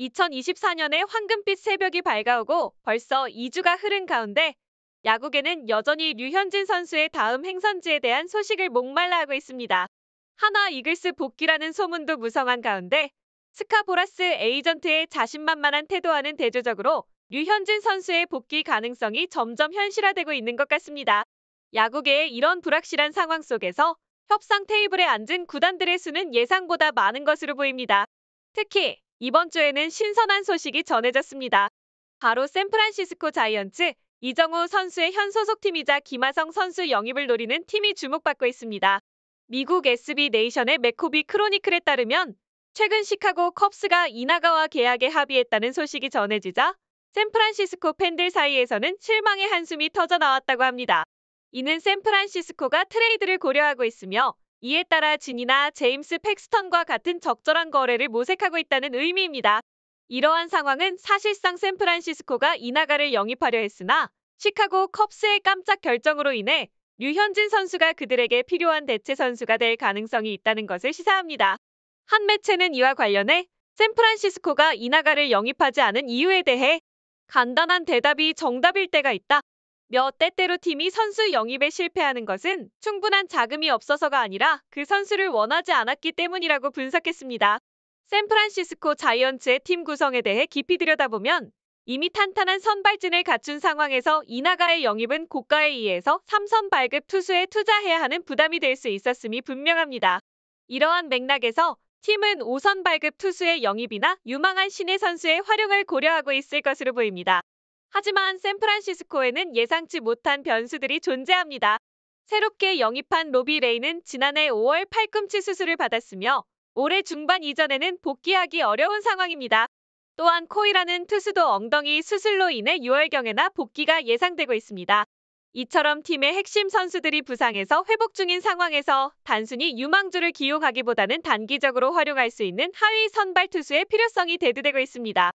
2024년의 황금빛 새벽이 밝아오고 벌써 2주가 흐른 가운데 야구계는 여전히 류현진 선수의 다음 행선지에 대한 소식을 목말라 하고 있습니다. 하나 이글스 복귀라는 소문도 무성한 가운데 스카보라스 에이전트의 자신만만한 태도와는 대조적으로 류현진 선수의 복귀 가능성이 점점 현실화되고 있는 것 같습니다. 야구계의 이런 불확실한 상황 속에서 협상 테이블에 앉은 구단들의 수는 예상보다 많은 것으로 보입니다. 특히 이번 주에는 신선한 소식이 전해졌습니다. 바로 샌프란시스코 자이언츠 이정우 선수의 현 소속팀이자 김하성 선수 영입을 노리는 팀이 주목받고 있습니다. 미국 SB 네이션의 맥코비 크로니클에 따르면 최근 시카고 컵스가 이나가와 계약에 합의했다는 소식이 전해지자 샌프란시스코 팬들 사이에서는 실망의 한숨이 터져 나왔다고 합니다. 이는 샌프란시스코가 트레이드를 고려하고 있으며 이에 따라 진이나 제임스 팩스턴과 같은 적절한 거래를 모색하고 있다는 의미입니다. 이러한 상황은 사실상 샌프란시스코가 이나가를 영입하려 했으나 시카고 컵스의 깜짝 결정으로 인해 류현진 선수가 그들에게 필요한 대체 선수가 될 가능성이 있다는 것을 시사합니다. 한 매체는 이와 관련해 샌프란시스코가 이나가를 영입하지 않은 이유에 대해 간단한 대답이 정답일 때가 있다. 며 때때로 팀이 선수 영입에 실패하는 것은 충분한 자금이 없어서가 아니라 그 선수를 원하지 않았기 때문이라고 분석했습니다. 샌프란시스코 자이언츠의 팀 구성에 대해 깊이 들여다보면 이미 탄탄한 선발진을 갖춘 상황에서 이나가의 영입은 고가에 의해서 3선 발급 투수에 투자해야 하는 부담이 될 수 있었음이 분명합니다. 이러한 맥락에서 팀은 5선 발급 투수의 영입이나 유망한 신예 선수의 활용을 고려하고 있을 것으로 보입니다. 하지만 샌프란시스코에는 예상치 못한 변수들이 존재합니다. 새롭게 영입한 로비 레이는 지난해 5월 팔꿈치 수술을 받았으며 올해 중반 이전에는 복귀하기 어려운 상황입니다. 또한 코이라는 투수도 엉덩이 수술로 인해 6월경에나 복귀가 예상되고 있습니다. 이처럼 팀의 핵심 선수들이 부상해서 회복 중인 상황에서 단순히 유망주를 기용하기보다는 단기적으로 활용할 수 있는 하위 선발 투수의 필요성이 대두되고 있습니다.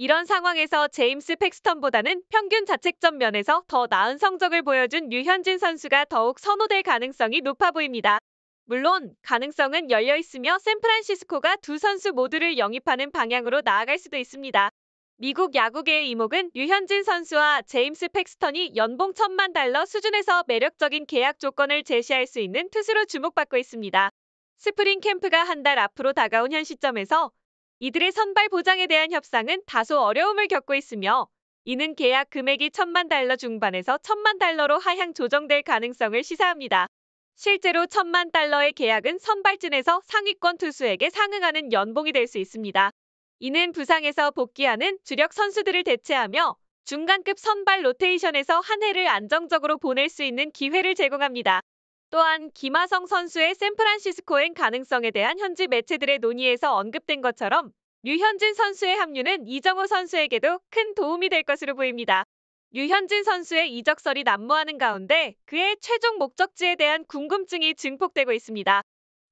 이런 상황에서 제임스 팩스턴보다는 평균 자책점 면에서 더 나은 성적을 보여준 유현진 선수가 더욱 선호될 가능성이 높아 보입니다. 물론 가능성은 열려 있으며 샌프란시스코가 두 선수 모두를 영입하는 방향으로 나아갈 수도 있습니다. 미국 야구계의 이목은 유현진 선수와 제임스 팩스턴이 연봉 천만 달러 수준에서 매력적인 계약 조건을 제시할 수 있는 투수로 주목받고 있습니다. 스프링 캠프가 한 달 앞으로 다가온 현 시점에서 이들의 선발 보장에 대한 협상은 다소 어려움을 겪고 있으며 이는 계약 금액이 천만 달러 중반에서 천만 달러로 하향 조정될 가능성을 시사합니다. 실제로 천만 달러의 계약은 선발진에서 상위권 투수에게 상응하는 연봉이 될 수 있습니다. 이는 부상에서 복귀하는 주력 선수들을 대체하며 중간급 선발 로테이션에서 한 해를 안정적으로 보낼 수 있는 기회를 제공합니다. 또한 김하성 선수의 샌프란시스코행 가능성에 대한 현지 매체들의 논의에서 언급된 것처럼 류현진 선수의 합류는 이정호 선수에게도 큰 도움이 될 것으로 보입니다. 류현진 선수의 이적설이 난무하는 가운데 그의 최종 목적지에 대한 궁금증이 증폭되고 있습니다.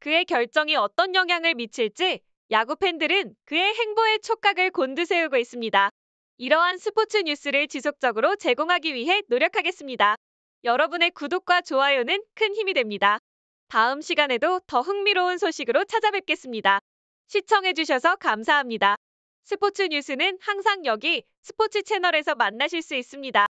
그의 결정이 어떤 영향을 미칠지 야구 팬들은 그의 행보의 촉각을 곤두세우고 있습니다. 이러한 스포츠 뉴스를 지속적으로 제공하기 위해 노력하겠습니다. 여러분의 구독과 좋아요는 큰 힘이 됩니다. 다음 시간에도 더 흥미로운 소식으로 찾아뵙겠습니다. 시청해주셔서 감사합니다. 스포츠 뉴스는 항상 여기 스포츠 채널에서 만나실 수 있습니다.